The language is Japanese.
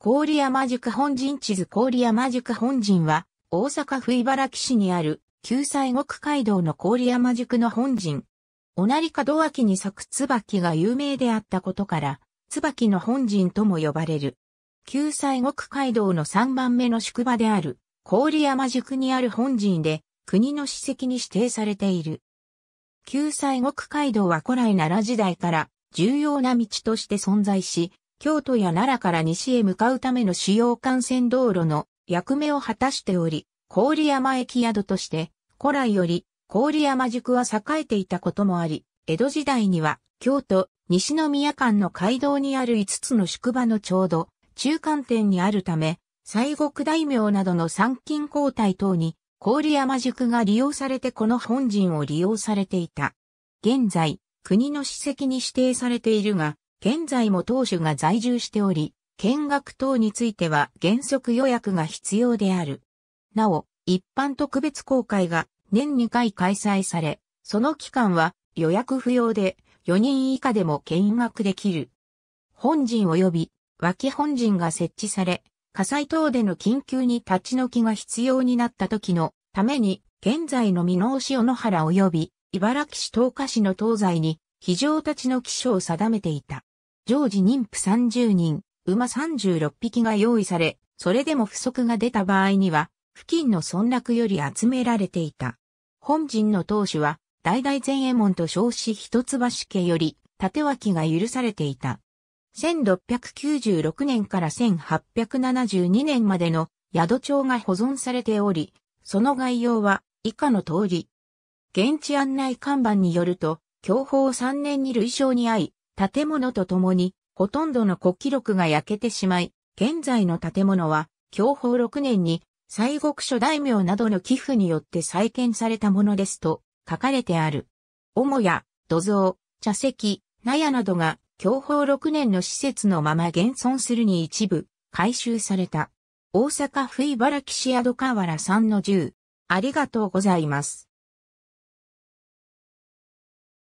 郡山塾本陣地図郡山塾本陣は、大阪府茨城市にある、旧西国街道の郡山塾の本陣。おなり門脇に咲く椿が有名であったことから、椿の本陣とも呼ばれる。旧西国街道の3番目の宿場である、郡山塾にある本陣で、国の史跡に指定されている。旧西国街道は古来奈良時代から重要な道として存在し、京都や奈良から西へ向かうための主要幹線道路の役目を果たしており、郡山駅宿として、古来より郡山宿は栄えていたこともあり、江戸時代には京都、西宮間の街道にある5つの宿場のちょうど中間点にあるため、西国大名などの参勤交代等に郡山宿が利用されてこの本陣を利用されていた。現在、国の史跡に指定されているが、現在も当主が在住しており、見学等については原則予約が必要である。なお、一般特別公開が年2回開催され、その期間は予約不要で4人以下でも見学できる。本陣及び脇本陣が設置され、火災等での緊急に立ち退きが必要になった時のために、現在の美濃市小野原及び茨城市東下市の東西に非常立ち退き所を定めていた。常時妊婦30人、馬36匹が用意され、それでも不足が出た場合には、付近の村落より集められていた。本陣の当主は、代々前衛門と称し一橋家より、縦脇が許されていた。1696年から1872年までの宿帳が保存されており、その概要は以下の通り。現地案内看板によると、享保3年に類称に遭い、建物とともに、ほとんどの国記録が焼けてしまい、現在の建物は、享保6年に、西国諸大名などの寄付によって再建されたものですと、書かれてある。母屋、土蔵、茶席、納屋などが、享保6年の施設のまま現存するに一部、回収された。大阪府茨城市宿河原さんの10。ありがとうございます。